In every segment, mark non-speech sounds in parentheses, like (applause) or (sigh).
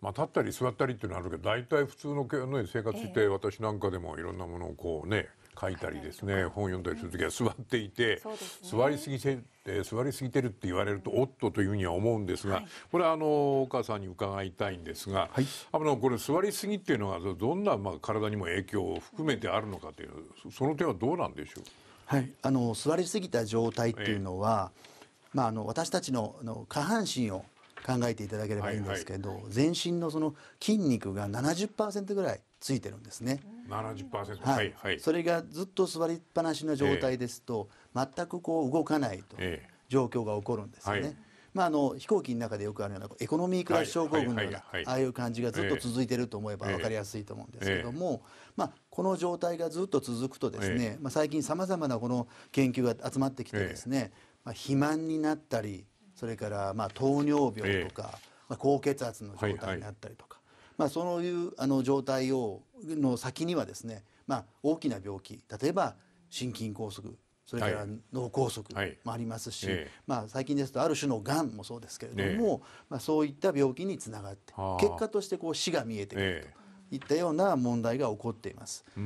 まあ、立ったり座ったりっていうのはあるけど大体普通の、生活して、私なんかでもいろんなものをこうね書いたりですね本読んだりする時は座っていて、座りすぎて座りすぎてるって言われるとおっとというふうには思うんですが、これはあのお母さんに伺いたいんですが、あのこれ座りすぎっていうのはどんなまあ体にも影響を含めてあるのかというその点はどうなんでしょうはい、あの座りすぎた状態っていうのは、まあ、あの私たちのの下半身を考えていただければいいんですけど、はいはい、全身のその筋肉が70%ぐらいついてるんですね。70%はい、はい、それがずっと座りっぱなしの状態ですと、えー、全くこう動かないと状況が起こるんですよね。えーはい、まあ、あの飛行機の中でよくあるようなエコノミークラス症候群のような、ああいう感じがずっと続いていると思えば分かりやすいと思うんですけども、まあ、この状態がずっと続くとですね、まあ、最近さまざまなこの研究が集まってきてですね、まあ、肥満になったりそれからまあ糖尿病とか、まあ、高血圧の状態になったりとか、まあ、そういうあの状態をの先にはですね、まあ、大きな病気例えば心筋梗塞それから脳梗塞もありますし、まあ、最近ですとある種のがんもそうですけれども、まあ、そういった病気につながって結果としてこう死が見えてくると。いったような問題が起こっています。で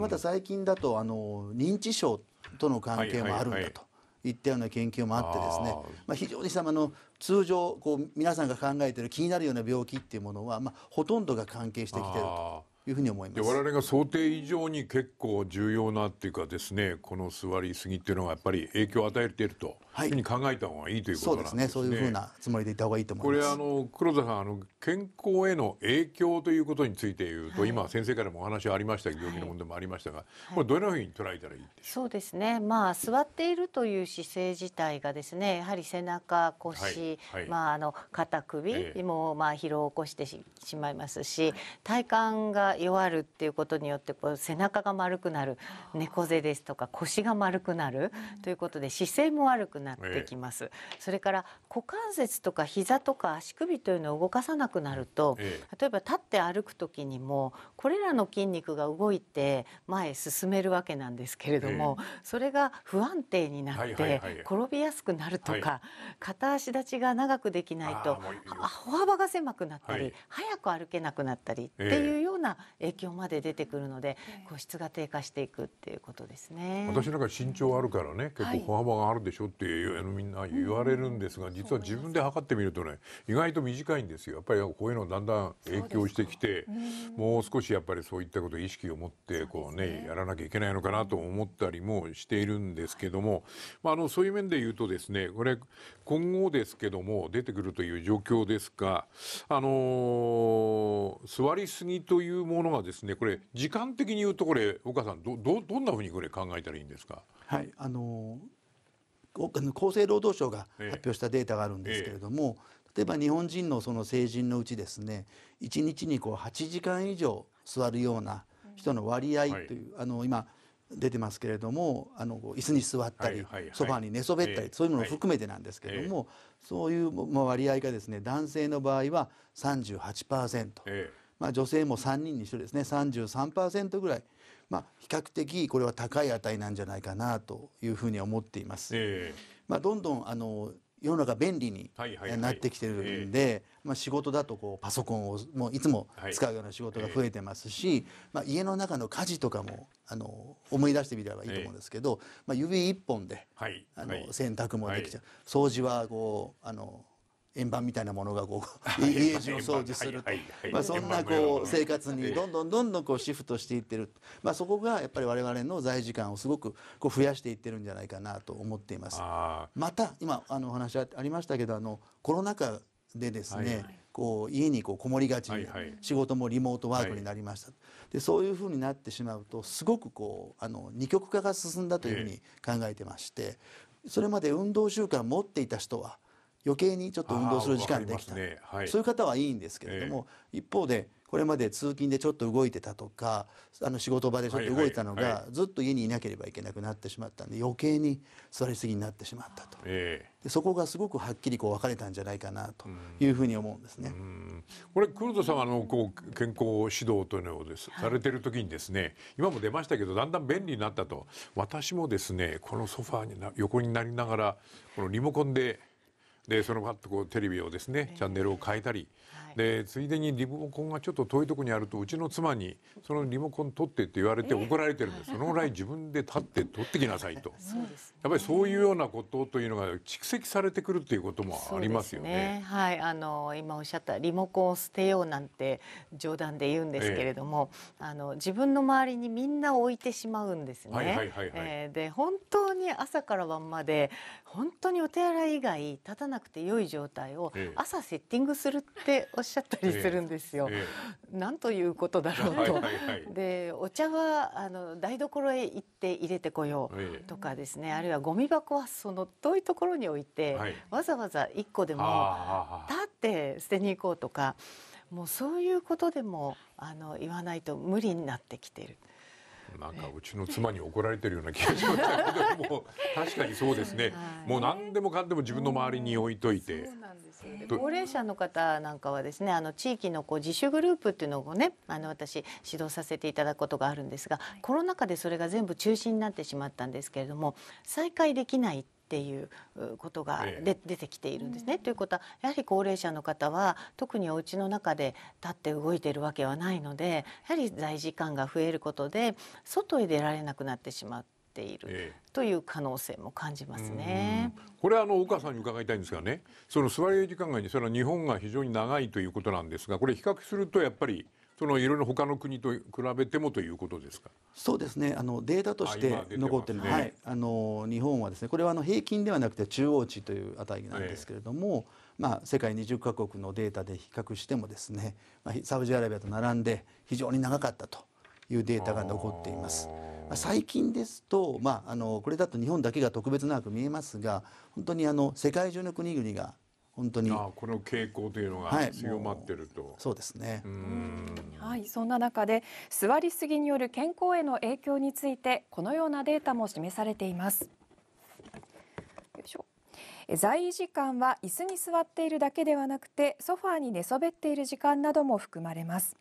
また最近だとあの認知症との関係もあるんだといったような研究もあってですねまあ、非常にさあの通常こう皆さんが考えている気になるような病気っていうものは、まあ、ほとんどが関係してきてると。いうふうに思います我々が想定以上に結構重要なっていうかですねこの座りすぎっていうのがやっぱり影響を与えているとはい、に考えた方がいいということなんですね。そうですね。そういうふうなつもりでいた方がいいと思います。これあの黒田さんあの健康への影響ということについて言うと、はい、今先生からもお話ありました病気の問題もありましたが、はい、これどういうに捉えたらいいそうですね。まあ座っているという姿勢自体がですね、やはり背中腰、まああの肩首、えー、まあ疲労を起こしてしまいますし、体幹が弱るっていうことによってこう背中が丸くなる、猫背ですとか腰が丸くなるということで姿勢も悪くなる。なってきます、えー、それから股関節とか膝とか足首というのを動かさなくなると、えー、例えば立って歩く時にもこれらの筋肉が動いて前へ進めるわけなんですけれども、えー、それが不安定になって転びやすくなるとか、はいはい、片足立ちが長くできないと歩幅が狭くなったり、はい、早く歩けなくなったりっていうような影響まで出てくるので、個室が低下していくっていうことですね。私なんか身長あるからね結構歩幅があるでしょってやみんな言われるんですが実は自分で測ってみるとね意外と短いんですよやっぱりこういうのだんだん影響してきてもう少しやっぱりそういったこと意識を持ってこうねやらなきゃいけないのかなと思ったりもしているんですけども、まあ、あのそういう面で言うとですねこれ今後ですけども出てくるという状況ですがあの座りすぎというものがですねこれ時間的に言うとこれ岡さんどどどんなふうにこれ考えたらいいんですかはいあのー厚生労働省が発表したデータがあるんですけれども、例えば日本人のその成人のうちですね1日にこう8時間以上座るような人の割合という、あの今出てますけれどもあの椅子に座ったり、ソファに寝そべったり、そういうものを含めてなんですけれども、そういう割合がですね男性の場合は38%、えーまあ、女性も3人に1人ですね33%ぐらい。まあ、比較的これは高い値なんじゃないかなというふうに思っています。えー、まあ、どんどんあの世の中便利になってきてるんで、はいはいはい、まあ、仕事だとこうパソコンをもういつも使うような仕事が増えてますし、はい、まあ、家の中の家事とかもあの思い出してみればいいと思うんですけど、まあ、指一本で、はい、あの洗濯もできちゃう、掃除はこうあの円盤みたいなものがこう家中 (laughs) を掃除すると、まあ、そんなこう生活にどんどんどんどんこうシフトしていってる、まあ、そこがやっぱり我々の在時間をすごくこう増やしていってるんじゃないかなと思っています。また今あのお話ありましたけどあのコロナ禍でですね、こう家にこうこもりがちに、仕事もリモートワークになりました、でそういうふうになってしまうとすごくこうあの二極化が進んだというふうに考えてまして、それまで運動習慣持っていた人は余計にちょっと運動する時間できた、ねはい、そういう方はいいんですけれども、えー、一方でこれまで通勤でちょっと動いてたとかあの仕事場でちょっと動いたのが、はいはい、ずっと家にいなければいけなくなってしまったんで余計に座りすぎになってしまったと、えー、でそこがすごくはっきりこう分かれたんじゃないかなというふうに思うんですね。これ黒田さんあのこう健康指導というのをです、はい、されてる時にですね今も出ましたけどだんだん便利になったと私もですねこのソファーにな横になりながらこのリモコンででそのパッとこうテレビをですねチャンネルを変えたり、でついでにリモコンがちょっと遠いとこにあるとうちの妻にそのリモコン取ってって言われて怒られてるんです、えー、そのぐらい自分で立って取ってきなさいとそうです、ね、やっぱりそういうようなことというのが蓄積されてくるっていうこともありますよね。ねはい、あの今おっしゃったリモコンを捨てようなんて冗談で言うんですけれども、えー、あの自分の周りにみんな置いてしまうんですね。で本当に朝から晩まで本当にお手洗い以外立たなくて良い状態を朝セッティングするって、えーっしゃったりするんですよ。ええ、なんということだろうと。でお茶はあの台所へ行って入れてこようとかですね、あるいはゴミ箱はその遠いところに置いて、はい、わざわざ1個でも立って捨てに行こうとかもうそういうことでもあの言わないと無理になってきてる。なんかうちの妻に怒られてるような気がしましけども確かにそうですね、もう何でもかんでも自分の周りに置いといて、高齢者の方なんかはですねあの地域のこう自主グループっていうのをねあの私指導させていただくことがあるんですが、はい、コロナ禍でそれが全部中止になってしまったんですけれども再開できないっていうことがで、出てきているんですね。ということはやはり高齢者の方は特にお家の中で立って動いているわけはないのでやはり在時間が増えることで外へ出られなくなってしまう。ているという可能性も感じますね。ええ、これはあの岡さんに伺いたいんですがね、その座り時間外にそれは日本が非常に長いということなんですが、これ比較するとやっぱり。そのいろいろ他の国と比べてもということですか。そうですね。あのデータとして残ってる、ね、はい。あの日本はですね、これはあの平均ではなくて中央値という値なんですけれども、ええ、まあ世界20カ国のデータで比較してもですね、まあサウジアラビアと並んで非常に長かったというデータが残っています。最近ですと、まあ、あのこれだと日本だけが特別なく見えますが本当にあの世界中の国々が本当にああこの傾向というのが強まってると、はい、そうですねはいそんな中で座りすぎによる健康への影響についてこのようなデータも示されていますよいしょ在位時間は椅子に座っているだけではなくてソファーに寝そべっている時間なども含まれます。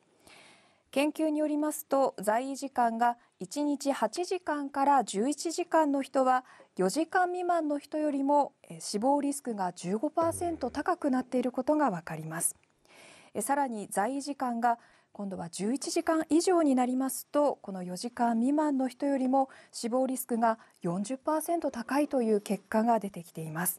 研究によりますと在位時間が1日8時間から11時間の人は4時間未満の人よりも死亡リスクが15%高くなっていることがわかりますさらに在位時間が今度は11時間以上になりますとこの4時間未満の人よりも死亡リスクが40%高いという結果が出てきています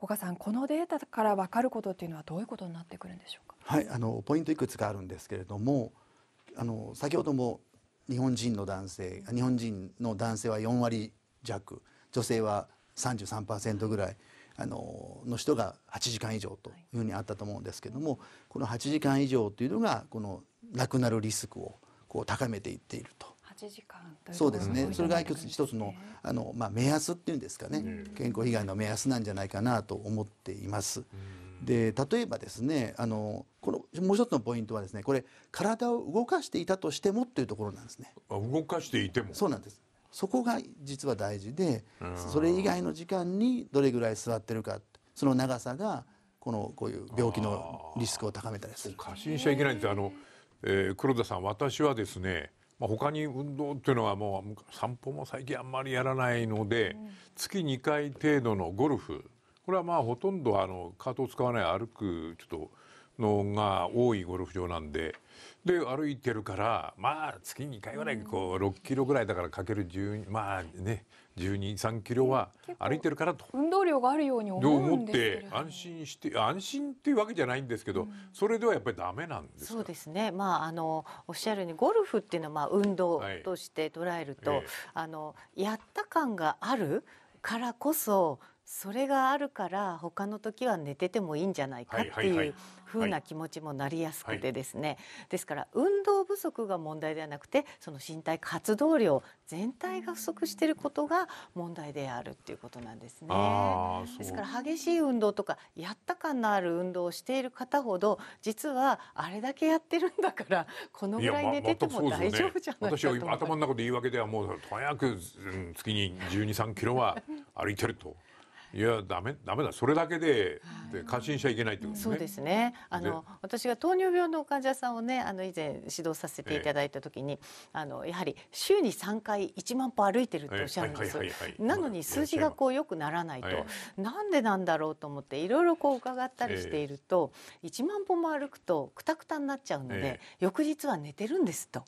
岡さんこのデータから分かることというのはどういうことになってくるんでしょうかはいあのポイントいくつかあるんですけれどもあの先ほども日本人の男性日本人の男性は4割弱女性は33%ぐらいあのの人が8時間以上というふうにあったと思うんですけどもこの8時間以上というのがこの亡くなるリスクをこう高めていっていると。時間そうですねそれが一つ一つのあの、まあ、目安っていうんですかね、健康被害の目安なんじゃないかなと思っています。で例えばですねあのこのもう一つのポイントはですねこれ体を動かしていたとしてもっていうところなんですねあ動かしていてもそうなんですそこが実は大事でそれ以外の時間にどれぐらい座ってるかその長さがこのこういう病気のリスクを高めたりする過信しちゃいけないんですあの、えー、黒田さん私はですねまあ、他に運動っていうのはもう散歩も最近あんまりやらないので、月2回程度のゴルフこれはまあほとんどあのカートを使わない歩くちょっとのが多いゴルフ場なんでで歩いてるからまあ月2回ぐらいこう6キロぐらいだからかける12まあね十2 3キロは歩いてるからと運動量があるように思うんですけど思って安心して安心っていうわけじゃないんですけど、うん、それではやっぱりダメなんですそうですねまああのおっしゃるようにゴルフっていうのはまあ運動として捉えると、はいええ、あのやった感があるからこそそれがあるから他の時は寝ててもいいんじゃないかっていうふうな気持ちもなりやすくてですね、ですから運動不足が問題ではなくてその身体活動量全体が不足していることが問題であるっていうことなんですね。ですから激しい運動とかやった感のある運動をしている方ほど実はあれだけやってるんだからこのぐらい寝てても大丈夫じゃないかと、ね、私は頭の中で言い訳ではもうとにかく、うん、月に1 2 3キロは歩いてると。いやダメダメだそれだけでで、感心しちゃいけないってこと、ね、そうですね。あの私が糖尿病の患者さんをねあの以前指導させていただいた時に、ええ、あのやはり週に3回1万歩歩いてるっておっしゃるんです。なのに数字がこう良くならないと、え、なんでなんだろうと思っていろいろこう伺ったりしていると、え1万歩も歩くとくたくたになっちゃうので、翌日は寝てるんですと。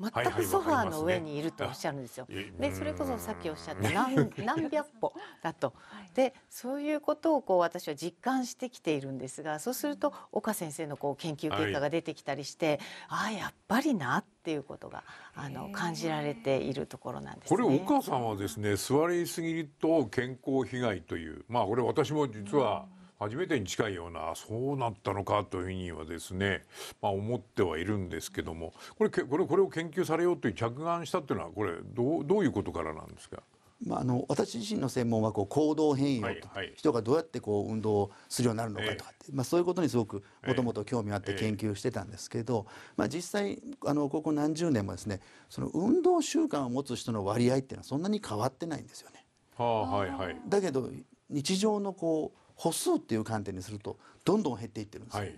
全くソファーの上にいるとおっしゃるんですよ。でそれこそさっきおっしゃった何何百歩だと。でそういうことをこう私は実感してきているんですがそうすると岡先生のこう研究結果が出てきたりして、はい、ああやっぱりなっていうことがあの感じられているところなんです、ね、これ岡さんはですね座りすぎると健康被害というまあこれ私も実は、うん初めてに近いようなそうなったのかというふうにはですね、まあ、思ってはいるんですけどもこれこれこれを研究されようという着眼したというのはこれどうどういうことからなんですかまあ、あの私自身の専門はこう行動変容と、人がどうやってこう運動をするようになるのかとかって、まあ、そういうことにすごくもともと興味あって研究してたんですけど、まあ、実際あのここ何十年もですねその運動習慣を持つ人の割合っていうのはそんなに変わってないんですよね。はいはい、だけど日常のこう歩数っていう観点にするとどんどん減っていってるんですよ。はい、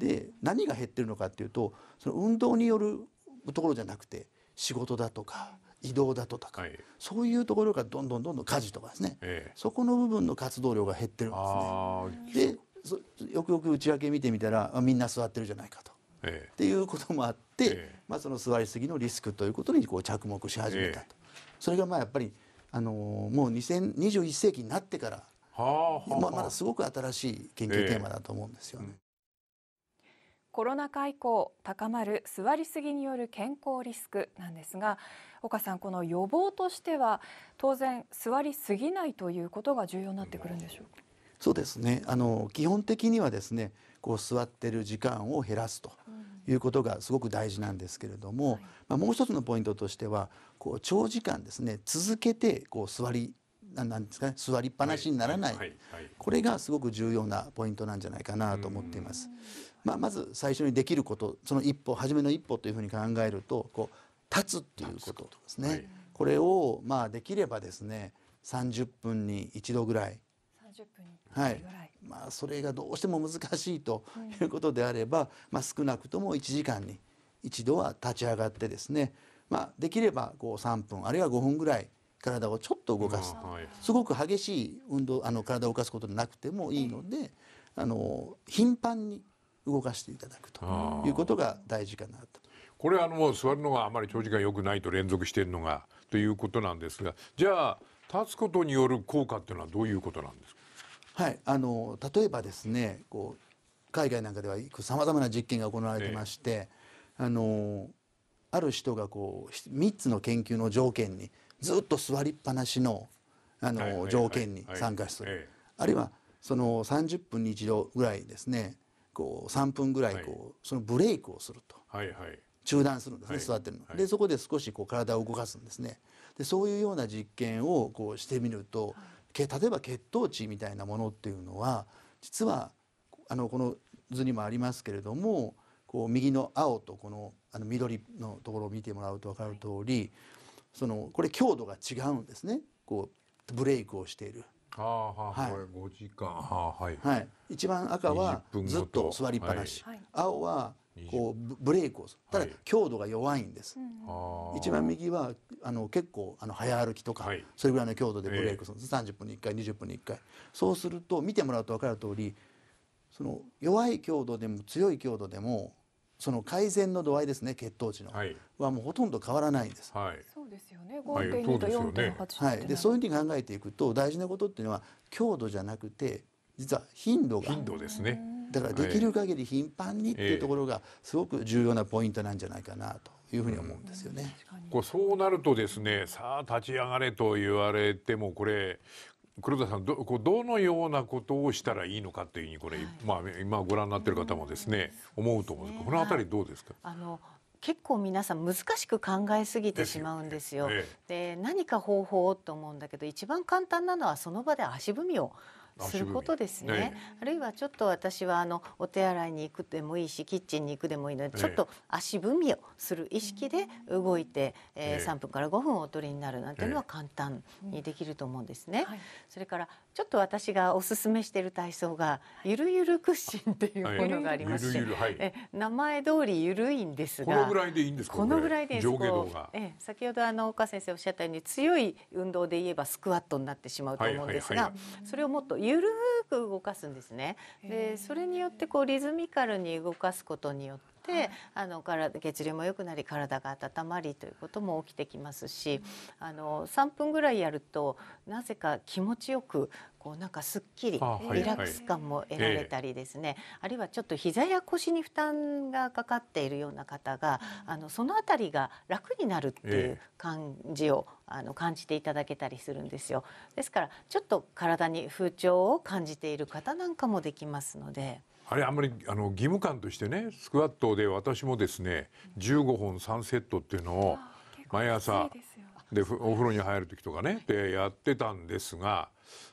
で何が減ってるのかっていうとその運動によるところじゃなくて仕事だとか移動だとか、はい、そういうところがどんどんどんどん家事とかですね、ええ、そこの部分の活動量が減ってるんですね。でよくよく内訳見てみたらみんな座ってるじゃないかと、ええっていうこともあって、まあ、その座りすぎのリスクということにこう着目し始めたと、それがまあやっぱり、あのー、もう2021世紀になってからはあはあ、ままだすごく新しい研究テーマだと思うんですよね。えーうんコロナ禍以降高まる座りすぎによる健康リスクなんですが岡さんこの予防としては当然座りすぎないということが重要になってくるんでしょうかそうですねあの基本的にはですねこう座ってる時間を減らすということがすごく大事なんですけれども、うんはい、まあ、もう一つのポイントとしてはこう長時間ですね続けてこう座りなんですかね座りっぱなしにならない、はいはい、これがすごく重要なポイントなんじゃないかなと思っています。まあ、まず最初にできることその一歩初めの一歩というふうに考えるとこう立つっていうことですね。はい、これをまあできればですね30分に一度ぐらい。30分にはい、まあそれがどうしても難しいということであれば、まあ、少なくとも1時間に一度は立ち上がってですね、まあ、できればこう3分あるいは5分ぐらい体をちょっと動かす、はい、すごく激しい運動あの体を動かすことなくてもいいので、あの頻繁に動かしていただくということが大事かなと。これはあの座るのがあまり長時間良くないと連続してるのがということなんですがじゃあ立つことによる効果っていうのはどういうことなんですかはいあの例えばですねこう海外なんかではさまざまな実験が行われてまして、ええ、あのある人がこう3つの研究の条件にずっと座りっぱなしのあの条件に参加するあるいはその30分に一度ぐらいですねこう3分ぐらいこう、そのブレイクをすると、中断するんですね、座ってるの。でそこで少しこう体を動かすんですね。でそういうような実験をこうしてみると、例えば血糖値みたいなものっていうのは実はあのこの図にもありますけれどもこう右の青とこのあの緑のところを見てもらうと分かる通り、そのこれ強度が違うんですねこうブレイクをしている。はい、はい、一番赤はずっと座りっぱなし、はい、青はこうブレイクをただ強度が弱いんです、はい、一番右はあの結構あの早歩きとか、はい、それぐらいの強度でブレイクするんです、えー、30分に1回20分に1回そうすると見てもらうと分かる通りその弱い強度でも強い強度でもその改善の度合いですね血糖値の、はい、はもうほとんど変わらないんです、はい、そうですよね。5.2と4.8、はい、はい。でそういうふうに考えていくと大事なことっていうのは強度じゃなくて実は頻度が頻度ですね。だからできる限り頻繁にっていうところがすごく重要なポイントなんじゃないかなというふうに思うんですよね。こうそうなるとですね、さあ立ち上がれと言われてもこれ黒田さんどこうどのようなことをしたらいいのかっていうふうにこれ、はい、まあ今ご覧になってる方もですね、思うと思うんですけど、この辺りどうですか。あの結構皆さん難しく考えすぎてしまうんですよ。で、ね、何か方法と思うんだけど一番簡単なのはその場で足踏みをすることですね、ね、あるいはちょっと私はあのお手洗いに行くでもいいしキッチンに行くでもいいので、ね、ちょっと足踏みをする意識で動いて、えー、3分から5分お取りになるなんていうのは簡単にできると思うんですね。それからちょっと私がおすすめしている体操がゆるゆる屈伸っていうものがありまして、はい、え名前通りゆるいんですがこのぐらいでいいんですかこのぐらいで上下動がえ先ほどあの岡先生おっしゃったように強い運動で言えばスクワットになってしまうと思うんですが、それをもっとゆるく動かすんですねでそれによってこうリズミカルに動かすことによってで、はい、あの体血流も良くなり体が温まりということも起きてきますし、うん、あの3分ぐらいやるとなぜか気持ちよくこうなんかすっきりリラックス感も得られたりですね、あるいはちょっと膝や腰に負担がかかっているような方があのその辺りが楽になるっていう感じを、あの感じていただけたりするんですよ。ですからちょっと体に風潮を感じている方なんかもできますので。あれあんまりあの義務感としてねスクワットで私もですね15本3セットっていうのを毎朝でお風呂に入る時とかねでやってたんですが、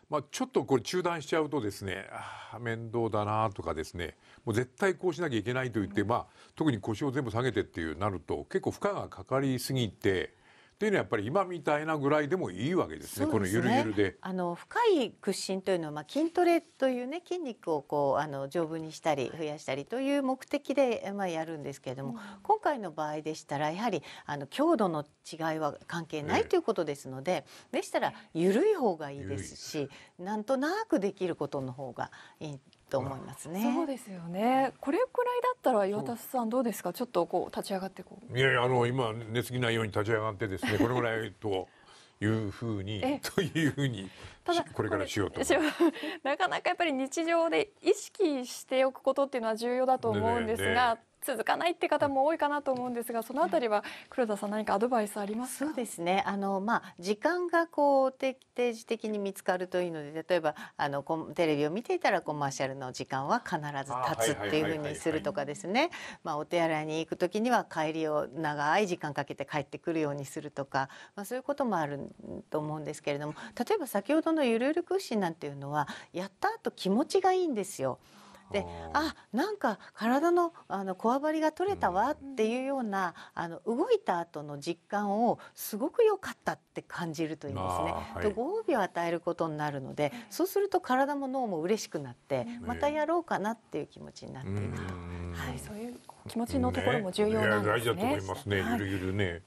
まあ、ちょっとこれ中断しちゃうとですねあ面倒だなとかですねもう絶対こうしなきゃいけないと言って、まあ、特に腰を全部下げてっていうなると結構負荷がかかりすぎて。ていうのはやっぱり今みたいなぐらいでもいいわけですね。すねこのゆるゆるで。あの深い屈伸というのはまあ筋トレというね筋肉をこうあの丈夫にしたり増やしたりという目的でまあやるんですけれども、うん、今回の場合でしたらやはりあの強度の違いは関係ない、ということですので、でしたらゆるい方がいいですし、なんとなくできることの方がいいと思いますね。そうですよね。これくらいだったら岩田さんどうですか。ちょっとこう立ち上がってこう。いやいやあの今寝すぎないように立ち上がってですね (laughs) これぐらいと。いうふうにというふうにこれからしようと (laughs) なかなかやっぱり日常で意識しておくことっていうのは重要だと思うんですが、ねね続かないって方も多いかなと思うんですがそのあたりは黒田さん何かアドバイスありますそうですねあの、まあ、時間がこう定時的に見つかるといいので例えばあのテレビを見ていたらコマーシャルの時間は必ず立つっていうふうにするとかですねお手洗いに行く時には帰りを長い時間かけて帰ってくるようにするとか、まあ、そういうこともあると思うんですけれども例えば先ほどのゆるゆる屈伸なんていうのはやった後気持ちがいいんですよ。であなんか体のあのこわばりが取れたわっていうような、あの動いた後の実感をすごく良かったって感じるといいですね。はい、ご褒美を与えることになるのでそうすると体も脳も嬉しくなってまたやろうかなっていう気持ちになっていくと。はい、そういう気持ちのところも重要なんですね。ね大事だと思いますね。ゆるゆるね。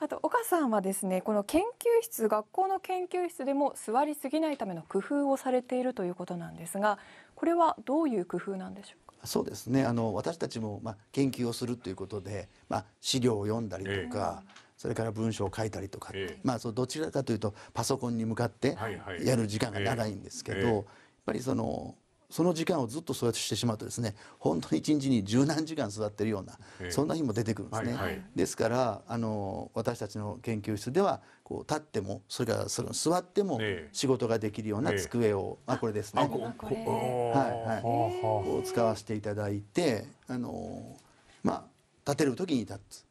あと岡さんはですね、この研究室、学校の研究室でも座りすぎないための工夫をされているということなんですが、これはどういう工夫なんでしょうかそうですねあの私たちも、まあ、研究をするということで、まあ、資料を読んだりとか、ええ、それから文章を書いたりとか、え、まあ、そうどちらかというとパソコンに向かってやる時間が長いんですけど、はいはい、やっぱりそのその時間をずっとそうやってしてしまうとですね本当に一日に十何時間座ってるようなそんな日も出てくるんですね、はいはい、ですからあの私たちの研究室ではこう立ってもそれからそれ座っても仕事ができるような机を、まあこれですね、はいはい、を使わせていただいてあのまあ立てる時に立つ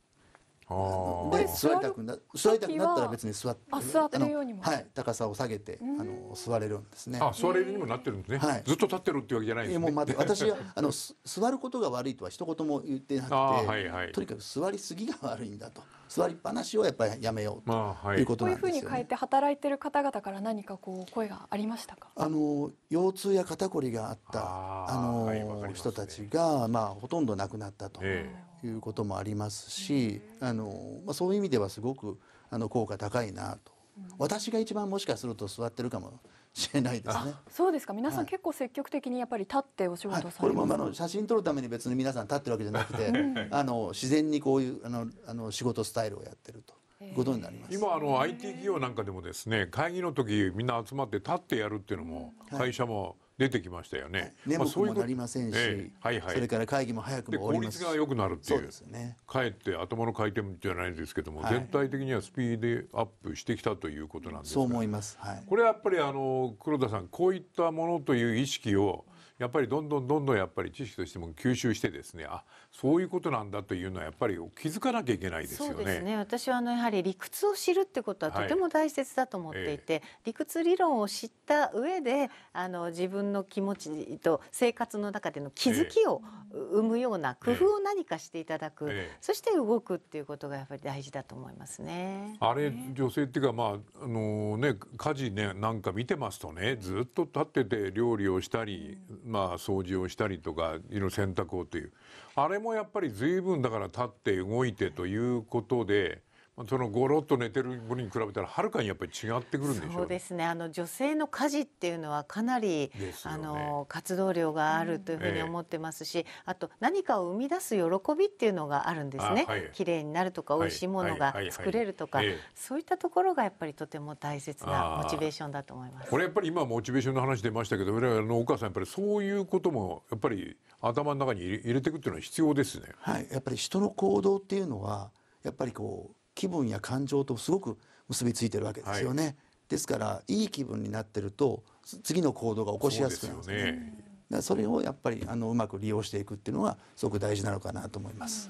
で座りたくな座りたくなったら別に座って座ってるようにもはい高さを下げてあの座れるんですねあ座れるにもなってるんですね、はい、ずっと立ってるってわけじゃないんですねもう待って私はあの座ることが悪いとは一言も言ってなくて、とにかく座りすぎが悪いんだと座りっぱなしをやっぱりやめようということなんですよ、ね、こういうふうに変えて働いてる方々から何かこう声がありましたかあの腰痛や肩こりがあったあの、はいね、人たちが、まあ、ほとんど亡くなったということもありますし、あのまあ、そういう意味ではすごくあの効果高いなと、うん、私が一番もしかすると座ってるかもしれないですね。そうですか。皆さん結構積極的にやっぱり立ってお仕事、はい、これもあの写真撮るために別に皆さん立ってるわけじゃなくて、あの自然にこういうあのあの仕事スタイルをやってると。ことになります今あの IT 企業なんかでもですね会議の時みんな集まって立ってやるっていうのも会社も出てきましたよね。い、くもなりませんし、えーはいはい、それから会議も早くも終わります効率が良くなるっていうう、ね、かえって頭の回転じゃないですけども、はい、全体的にはスピードアップしてきたということなんですそう思います、はい、これやっぱりあの黒田さんこういったものという意識をやっぱりどんどんどんどんやっぱり知識としても吸収してですねあそういうことなんだというのはやっぱり気づかなきゃいけないですよね。そうですね私はあのやはり理屈を知るってことはとても大切だと思っていて、はいえー、理屈理論を知った上であの自分の気持ちと生活の中での気づきを生むような工夫を何かしていただく、えーえー、そして動くっていうことがやっぱり大事だと思いますね。あれ、女性っていうかまああのね家事ねなんか見てますとねずっと立ってて料理をしたり、まあ掃除をしたりとかいろいろ洗濯をというあれももやっぱり随分だから立って動いてということで。そのごろっと寝てる分に比べたらはるかにやっぱり違ってくるんでしょう、ね、そうですねあの女性の家事っていうのはかなり、ね、あの活動量があるというふうに思ってますし、うんええ、あと何かを生み出す喜びっていうのがあるんですね、はい、綺麗になるとか美味しいものが作れるとか、そういったところがやっぱりとても大切なモチベーションだと思いますこれやっぱり今モチベーションの話出ましたけどあのお母さんやっぱりそういうこともやっぱり頭の中に入れていくっていうのは必要ですねはいやっぱり人の行動っていうのはやっぱりこう気分や感情とすごく結びついてるわけですよね、はい、ですからいい気分になってると次の行動が起こしやすくなるんですねそそれをやっぱりあのうまく利用していくっていうのがすごく大事なのかなと思います。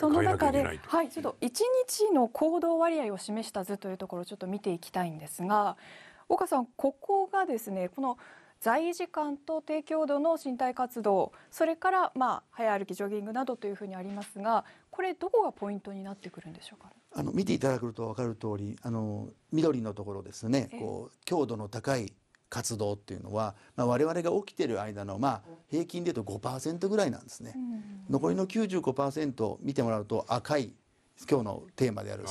その中で、はい、ちょっと1日の行動割合を示した図というところをちょっと見ていきたいんですが岡さん、ここがですねこの在位時間と低強度の身体活動それから、まあ、早歩きジョギングなどというふうにありますがこれどこがポイントになってくるんでしょうか、あの見ていただくと分かる通りあの緑のところですね、こう強度の高い活動っていうのは、まあ、我々が起きてる間の、まあ、平均でいうと5%ぐらいなんですね、残りの95%見てもらうと赤い今日のテーマである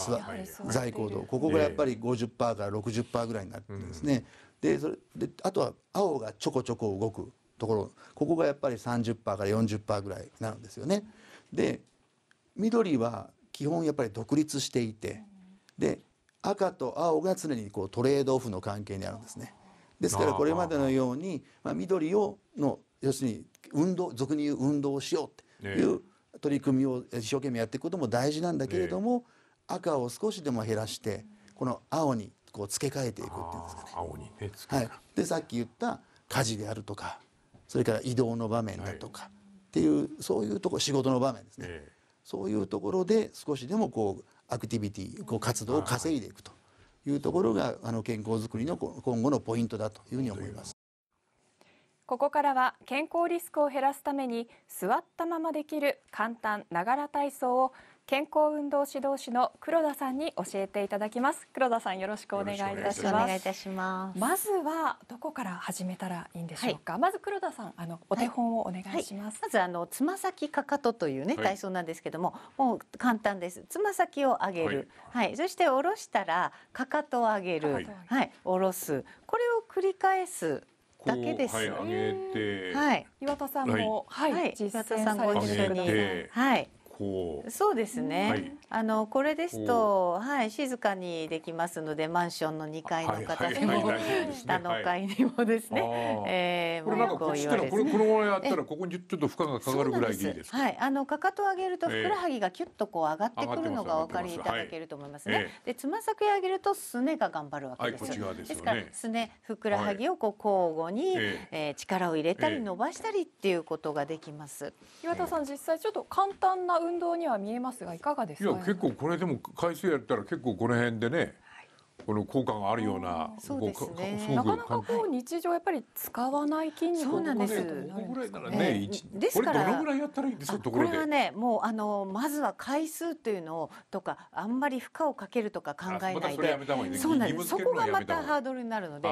在行動ここがやっぱり50%から60%ぐらいになってるんですね、でそれであとは青がちょこちょこ動くところここがやっぱり30%から40%ぐらいなんですよね。で緑は基本やっぱり独立していてで赤と青が常にこうトレードオフの関係にあるんですね。ですからこれまでのように、まあ、緑をの要するに運動俗に言う運動をしようっていう取り組みを一生懸命やっていくことも大事なんだけれども、赤を少しでも減らしてこの青にこう付け替えていくっていうんですかね。青にねはい、でさっき言った家事であるとかそれから移動の場面だとか、はい、っていうそういうとこ仕事の場面ですね、えー、そういうところで少しでもこうアクティビティこう活動を稼いでいくというところがあの健康づくりの今後のポイントだというふうに思います。ここからは健康リスクを減らすために座ったままできる簡単ながら体操を健康運動指導士の黒田さんに教えていただきます黒田さんよろしくお願いいたしますまずはどこから始めたらいいんでしょうか、はい、まず黒田さんあのお手本をお願いします、はい、まずあのつま先かかとというね体操なんですけども、はい、もう簡単ですつま先を上げるはい、そして下ろしたらかかとを上げるはい、下ろすこれを繰り返すだけです。はい、上げて。はい、岩田さんも、はい、はい、実践されてるはい、そうですね、はい、あのこれですと、はい、静かにできますのでマンションの2階の方にも下の階にもですね、はい、えー、これなんかこっちからこれこのままやったらここにちょっと負荷がかかるぐらいでいいですかはい、あのかかと上げるとふくらはぎがキュッとこう上がってくるのがお分かりいただけると思いますね、はい、でつま先上げるとすねが頑張るわけです、はい、です、ね,、からすねふくらはぎをこう交互に、はい、えー、力を入れたり伸ばしたりっていうことができます、岩田さん実際ちょっと簡単な運動には見えますがいかがですかいや結構これでも回数やったら結構この辺でねこの効果があるような、そうですね。なかなかこう日常やっぱり使わない筋肉そうなんです。これぐらいならね、ですからどのぐらいやったらいいんですかこれはね、もうあのまずは回数というのをとかあんまり負荷をかけるとか考えないで、そそこがまたハードルになるので、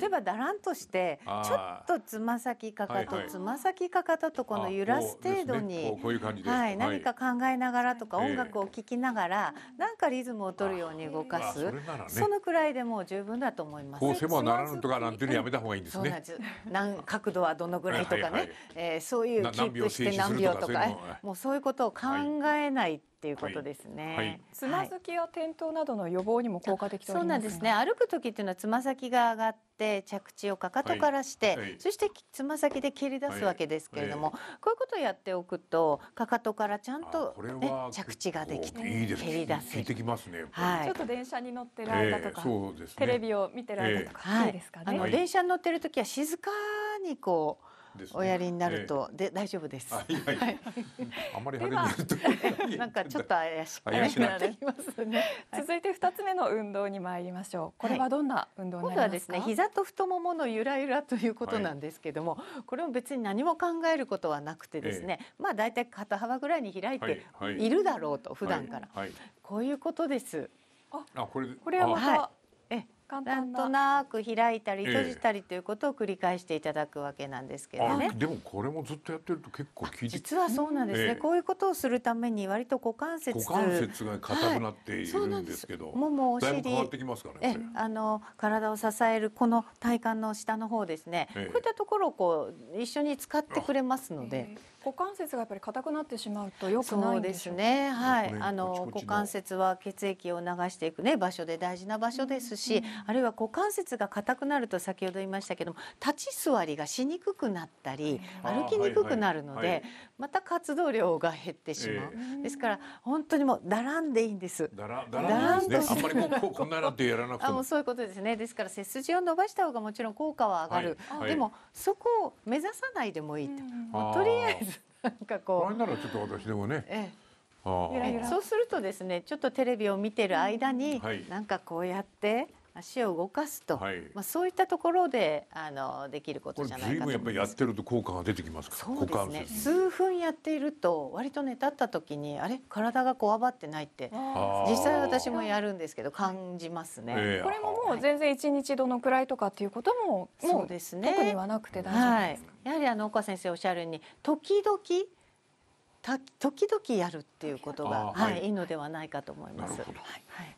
例えばだらんとしてちょっとつま先かかとつま先かかととこの揺らす程度に、はい、何か考えながらとか音楽を聴きながらなんかリズムを取るように動かす。のいでも十分だと思います。こうせばならぬとかなんていうのやめた方がいいんですね。何 (laughs) (laughs) 角度はどのぐらいとかね、はえそういうキープして何秒とか、もうそういうことを考えないっていうことですね、はいはい、つまずきや転倒などの予防にも効果的、ね、そうなんですね歩く時っていうのはつま先が上がって着地をかかとからして、はい、そしてつま先で蹴り出すわけですけれども、こういうことをやっておくとかかとからちゃんと、ね、着地ができていいです蹴り出すいてきますね、はい、ちょっと電車に乗ってる間とか、えーね、テレビを見てる間とか、えー、いいですかね、あの電車に乗ってる時は静かにこうおやりになると、で大丈夫です。はいはい、あんまり (laughs) なんかちょっと怪しくなってきますね。続いて二つ目の運動に参りましょう。これはどんな運動になりますか。はですね膝と太もものゆらゆらということなんですけども、これも別に何も考えることはなくてですね、まあだいたい肩幅ぐらいに開いているだろうと、普段から、こういうことです。あ、これこれはまた、なんとなく開いたり閉じたりということを繰り返していただくわけなんですけどね。でもこれもずっとやってると結構効いて実はそうなんですね、えこういうことをするために割と股関節股関節が硬くなっているんですけど、はい、ももお尻、ね、えあの体を支えるこの体幹の下の方ですね、え、こういったところをこう一緒に使ってくれますので。股関節がやっぱり硬くなってしまうと良くないんでしょうですね。はい、あの股関節は血液を流していくね場所で大事な場所ですし、うん、あるいは股関節が硬くなると先ほど言いましたけども立ち座りがしにくくなったり歩きにくくなるので、いはいはい、また活動量が減ってしまう、えー、ですから本当にもうだらんでいいんですだらだらんで、ね、あんまりこうこんななんてやらなくてもそういうことですねですから背筋を伸ばした方がもちろん効果は上がる、はいはい、でもそこを目指さないでもいいと、もうとりあえずなんかこう。ならちょっと私でもね、ええそうするとですねちょっとテレビを見てる間に、うんはい、なんかこうやって足を動かすと、はい、まあ、そういったところであのできることじゃないかとやっぱりやってると効果が出てきますそうですね数分やっていると割とね立った時にあれ体がこわばってないって実際私もやるんですけど感じますね、えー、これももう全然一日どのくらいとかっていうことも、はもうですね特にはなくて大丈夫ですか、はい、やはりあの岡先生おっしゃるように時々時々やるっていうことが、はい、いいのではないかと思います。はい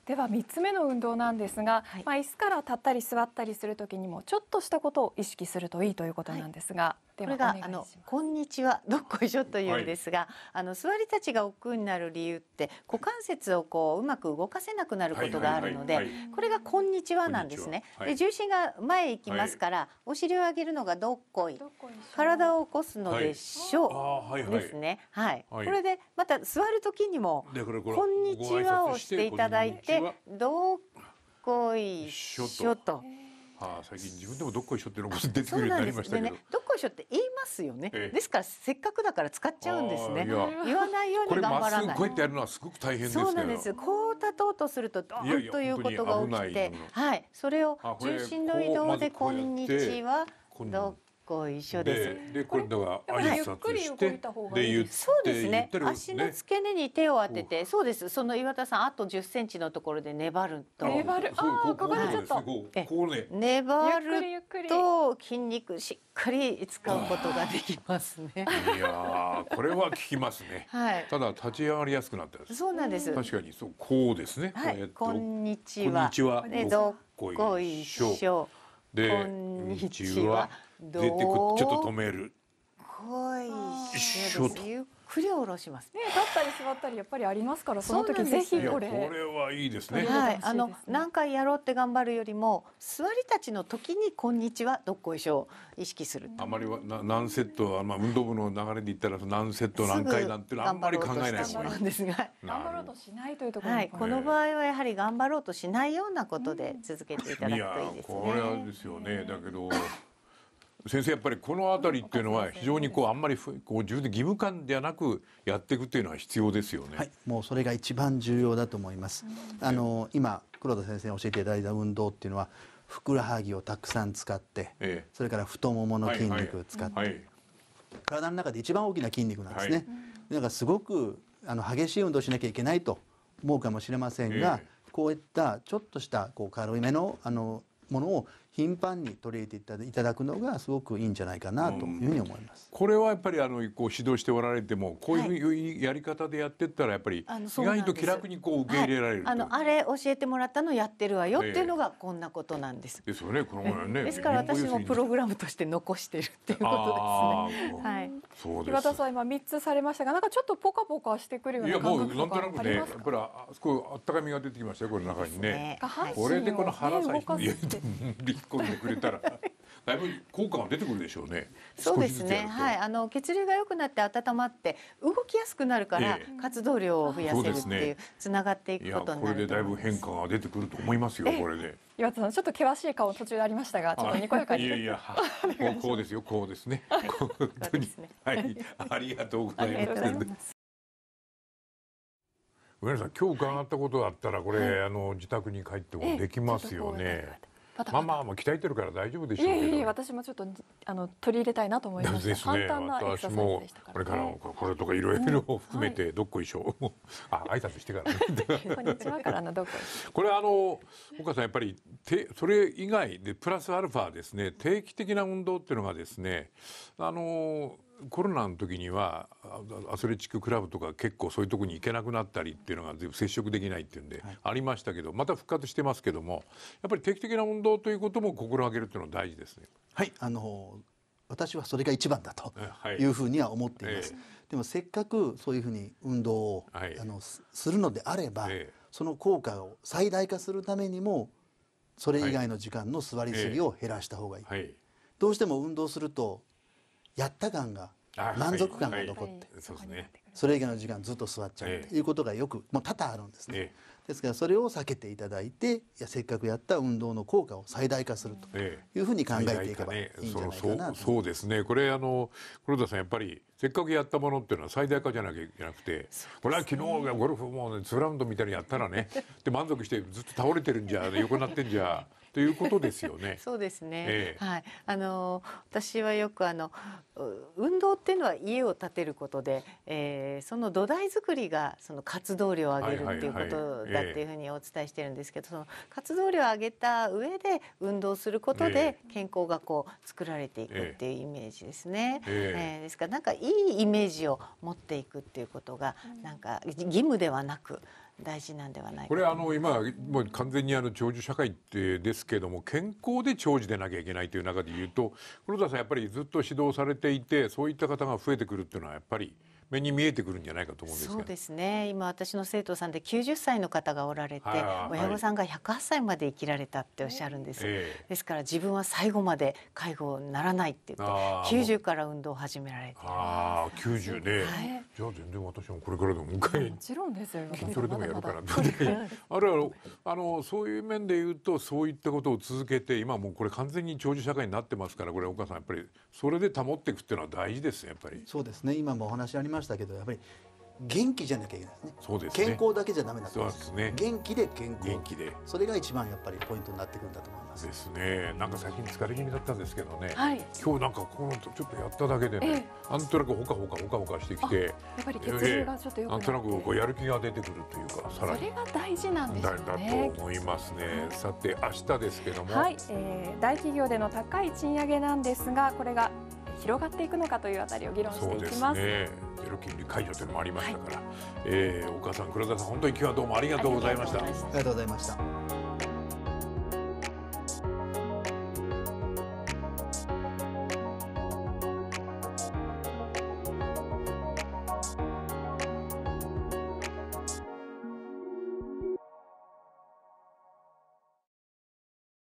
では3つ目の運動なんですが、はい、まあ、椅子から立ったり座ったりする時にもちょっとしたことを意識するといいということなんですが、はい、これがあのこんにちはどっこいしょというんですが、はい、あの座り立ちが億劫になる理由って股関節をこううまく動かせなくなることがあるので、これがこんにちはなんですね。で重心が前へ行きますから、お尻を上げるのがどっこい体を起こすのでしょう、ですね。はい、これでた座る時にも「こんにちは」をしていただいて「どっこいしょ」と。はあ、最近自分でもどっこいしょってのが出てくるようになりましたけど、ね、どっこいしょって言いますよね、ええ、ですからせっかくだから使っちゃうんですね言わないように頑張らないこうやってやるのはすごく大変そうなんですこう立とうとするとドーンということが起きてはい、それを重心の移動で「こんにちは」どっこ一緒です。でこれだから挨拶してで言ってそうですね。足の付け根に手を当てて、そうですその岩田さんあと10センチのところで粘ると粘るあここでちょっと粘ると筋肉しっかり使うことができますね。いやこれは効きますね。(laughs) はい。ただ立ち上がりやすくなってそうなんです。確かにそうこうですね。はい。こんにちは。こんにちは。どっこいしょ。で「日中は」出てくちょっと止める。しょと。振り下ろします。ね、立ったり座ったりやっぱりありますから、その時ぜひこれ。これはいいですね。はい、あの何回やろうって頑張るよりも、座りたちの時にこんにちはどっこいしょ意識する。あまりはな何セットはまあ運動部の流れで言ったら何セット何回なんてあんまり考えない方ですが、頑張ろうとしないというところ。はい、この場合はやはり頑張ろうとしないようなことで続けていただくといいですね。これはですよね。だけど。先生やっぱりこの辺りっていうのは非常にこうあんまりこう自分で義務感ではなくやっていくっていうのは必要ですよね。はい、もうそれが一番重要だと思います。あの今黒田先生に教えていただいた運動っていうのはふくらはぎをたくさん使って、ええ、それから太ももの筋肉を使って、はいはい、体の中で一番大きな筋肉なんですね。はい、んかすごくあの激しい運動しなきゃいけないと思うかもしれませんが、え、こういったちょっとしたこう軽いめのあのものを頻繁に取り入れていただくのがすごくいいんじゃないかなというふうに思います。これはやっぱりあのこう指導しておられてもこういうやり方でやってったらやっぱり意外と気楽にこう受け入れられる、はい、あのあれ教えてもらったのやってるわよっていうのがこんなことなんです。ですよねこのね。ですから私もプログラムとして残してるっていうことですね。(laughs) はい。岩田さん今三つされましたがなんかちょっとポカポカしてくるような感覚とかありますか。いやもうなんとなくねこれあすごい温かみが出てきましたよこの中にね。これでこの腹さえ。(laughs) き込んでくれたら。(laughs) だいぶ効果は出てくるでしょうね。そうですね。はい、あの血流が良くなって温まって動きやすくなるから、活動量を増やせるっていうつな、ね、がっていくことになるこれでだいぶ変化が出てくると思いますよ。これで。岩田さんちょっと険しい顔途中ありましたが、ちょっとにこやかに。いやいや、(laughs) こうですよ、こうですね。本当に、はい、ありがとうございます。上野さん、今日伺ったことあったら、これ、あの自宅に帰ってもできますよね。バタバタまあまあもう鍛えてるから大丈夫でしょうけど。いえいえ私もちょっとあの取り入れたいなと思いました。ですね。私もこれからこれとかいろいろ含め (laughs) てどっこいしょ。あ挨拶してから。(laughs) こんはかのどっこれあの岡さんやっぱりてそれ以外でプラスアルファですね定期的な運動っていうのがですねあのコロナの時にはアスレチッククラブとか結構そういうとこに行けなくなったりっていうのが接触できないっていうんで、はい、ありましたけどまた復活してますけどもやっぱり定期的な運動ということも心がけるっていうのは大事ですね。はいあの私はそれが一番だというふうには思っています、はいえー、でもせっかくそういうふうに運動を、はい、あのするのであれば、えー、その効果を最大化するためにもそれ以外の時間の座りすぎを減らした方がいい、はい、どうしても運動するとやった感が満足感が残って、それ以外の時間ずっと座っちゃうということがよくもう多々あるんですね。ですからそれを避けていただいていやせっかくやった運動の効果を最大化するというふうに考えていけばいいんじゃないかな、ね、そうですねこれあの黒田さんやっぱりせっかくやったものっていうのは最大化じゃなきゃいけなくて、これは昨日ゴルフも、ね、ツーラウンドみたいにやったらねで満足してずっと倒れてるんじゃ横になってんじゃということですよね。(laughs) そうですね。ええ、はい。あの私はよくあの運動っていうのは家を建てることで、えー、その土台作りがその活動量を上げるっていうことだっていうふうにお伝えしてるんですけど、その活動量を上げた上で運動することで健康がこう作られていくっていうイメージですね。えええー、ですからなんかいいイメージを持っていくっていうことがなんか義務ではなく。大事なんではないこれあの今もう完全にあの長寿社会ってですけども健康で長寿でなきゃいけないという中でいうと黒田さんやっぱりずっと指導されていてそういった方が増えてくるっていうのはやっぱり。目に見えてくるんじゃないかと思うんですけどそうですね今私の生徒さんで90歳の方がおられて、はい、親御さんが108歳まで生きられたっておっしゃるんです、えー、ですから自分は最後まで介護にならないって言って90から運動を始められてああ90ね、はい、じゃあ全然私もこれからでももうもちろんですよ筋トでもやるからあるいはあのそういう面で言うとそういったことを続けて今もうこれ完全に長寿社会になってますからこれお母さんやっぱりそれで保っていくっていうのは大事ですねやっぱりそうですね今もお話ありまましたけどやっぱり元気じゃなきゃいけないですね。そうですね健康だけじゃダメなんですね。元気で健康。元気で。それが一番やっぱりポイントになってくるんだと思います。ですね。なんか最近疲れ気味だったんですけどね。はい、今日なんかこのちょっとやっただけでね、えー、なんとなくほかほかほかほかしてきて、やっぱり血流がちょっとよくなって、えー、なんとなくこうやる気が出てくるというか、さらにそれが大事なんですね。だと思いますね。はい、さて明日ですけども、はい、えー、大企業での高い賃上げなんですが、これが広がっていくのかというあたりを議論していきます。すね、ゼロ金利解除というのもありましたから、はい、えー、岡さん、黒田さん、本当に今日はどうもありがとうございました。ありがとうございました。